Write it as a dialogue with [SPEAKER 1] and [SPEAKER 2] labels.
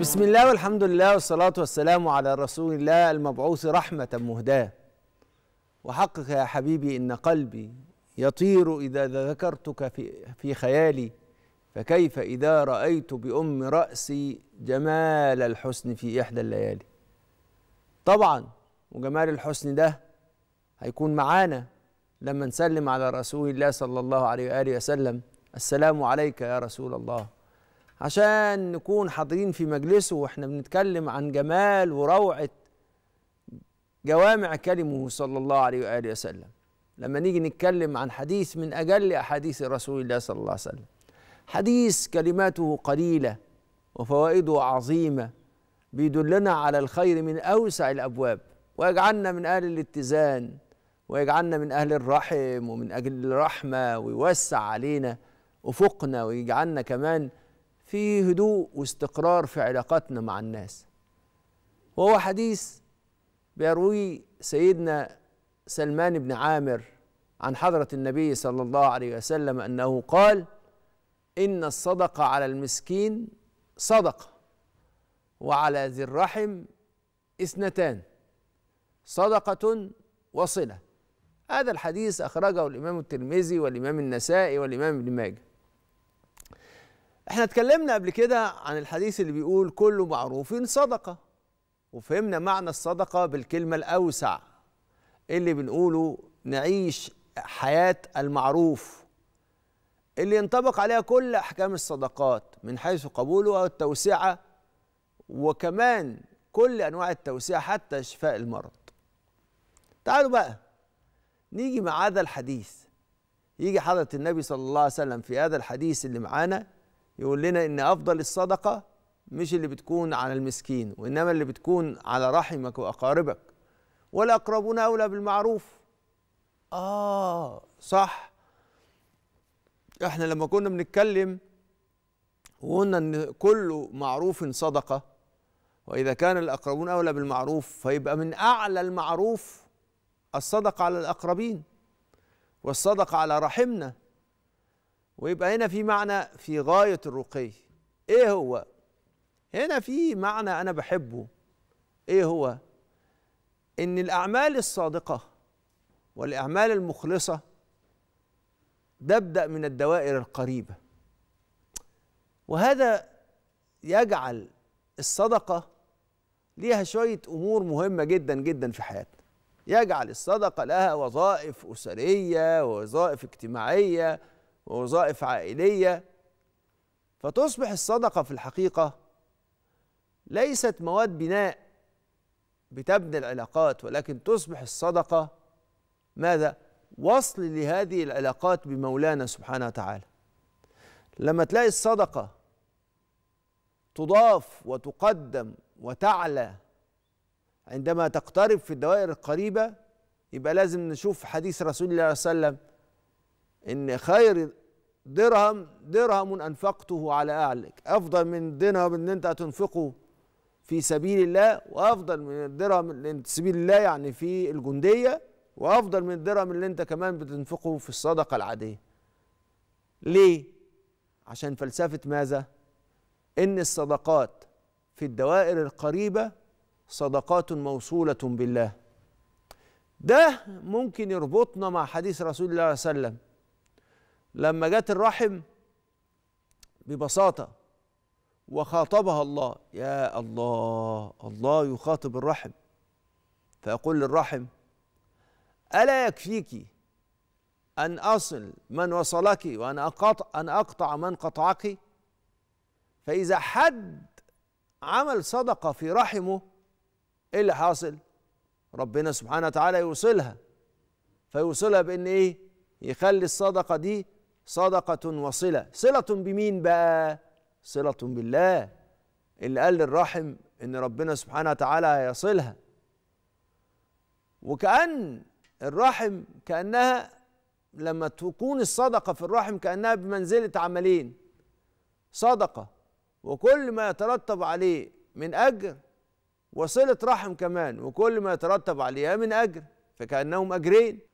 [SPEAKER 1] بسم الله والحمد لله والصلاة والسلام على رسول الله المبعوث رحمة مهداة وحقك يا حبيبي إن قلبي يطير إذا ذكرتك في, في خيالي فكيف إذا رأيت بأم رأسي جمال الحسن في إحدى الليالي طبعا وجمال الحسن ده هيكون معانا لما نسلم على رسول الله صلى الله عليه وآله وسلم السلام عليك يا رسول الله عشان نكون حاضرين في مجلسه واحنا بنتكلم عن جمال وروعه جوامع كلمه صلى الله عليه واله وسلم لما نيجي نتكلم عن حديث من اجل احاديث رسول الله صلى الله عليه وسلم حديث كلماته قليله وفوائده عظيمه بيدلنا على الخير من اوسع الابواب ويجعلنا من اهل الاتزان ويجعلنا من اهل الرحم ومن اجل الرحمه ويوسع علينا افقنا ويجعلنا كمان في هدوء واستقرار في علاقاتنا مع الناس وهو حديث بيرويه سيدنا سلمان بن عامر عن حضرة النبي صلى الله عليه وسلم أنه قال إن الصدقة على المسكين صدقة وعلى ذي الرحم اثنتان صدقة وصلة هذا الحديث أخرجه الإمام الترمذي والإمام النسائي والإمام ابن ماجه احنا اتكلمنا قبل كده عن الحديث اللي بيقول كل معروف صدقة وفهمنا معنى الصدقة بالكلمة الأوسع اللي بنقوله نعيش حياة المعروف اللي ينطبق عليها كل أحكام الصدقات من حيث قبولها والتوسعة وكمان كل أنواع التوسعة حتى شفاء المرض تعالوا بقى نيجي مع هذا الحديث يجي حضرة النبي صلى الله عليه وسلم في هذا الحديث اللي معانا يقول لنا ان افضل الصدقه مش اللي بتكون على المسكين وانما اللي بتكون على رحمك واقاربك والاقربون اولى بالمعروف اه صح احنا لما كنا بنتكلم وقلنا ان كل معروف صدقه واذا كان الاقربون اولى بالمعروف فيبقى من اعلى المعروف الصدقه على الاقربين والصدقه على رحمنا ويبقى هنا في معنى في غاية الرقي ايه هو هنا في معنى انا بحبه ايه هو ان الاعمال الصادقة والاعمال المخلصة تبدأ من الدوائر القريبة وهذا يجعل الصدقة ليها شوية أمور مهمة جدا جدا في حياتنا يجعل الصدقة لها وظائف أسرية ووظائف اجتماعية ووظائف عائليه فتصبح الصدقه في الحقيقه ليست مواد بناء بتبني العلاقات ولكن تصبح الصدقه ماذا وصل لهذه العلاقات بمولانا سبحانه وتعالى لما تلاقي الصدقه تضاف وتقدم وتعلى عندما تقترب في الدوائر القريبه يبقى لازم نشوف حديث رسول الله صلى الله عليه وسلم ان خير درهم درهم أنفقته على أهلك أفضل من درهم إن أنت هتنفقه في سبيل الله وأفضل من الدرهم اللي سبيل الله يعني في الجندية وأفضل من الدرهم اللي أنت كمان بتنفقه في الصدقة العادية ليه؟ عشان فلسفة ماذا؟ إن الصدقات في الدوائر القريبة صدقات موصولة بالله ده ممكن يربطنا مع حديث رسول الله صلى الله عليه وسلم لما جت الرحم ببساطه وخاطبها الله يا الله الله يخاطب الرحم فيقول للرحم الا يكفيك ان اصل من وصلك وان اقطع ان اقطع من قطعك فاذا حد عمل صدقه في رحمه ايه اللي حاصل ربنا سبحانه وتعالى يوصلها فيوصلها بان ايه يخلي الصدقه دي صدقة وصلة صلة بمين بقى صلة بالله اللي قال للرحم ان ربنا سبحانه وتعالى هيصلها وكأن الرحم كأنها لما تكون الصدقة في الرحم كأنها بمنزلة عملين صدقة وكل ما يترتب عليه من أجر وصلة رحم كمان وكل ما يترتب عليها من أجر فكأنهم أجرين